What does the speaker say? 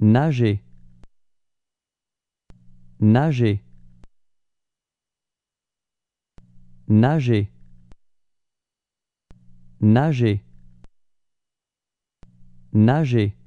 Nager. Nager. Nager. Nager. Nager.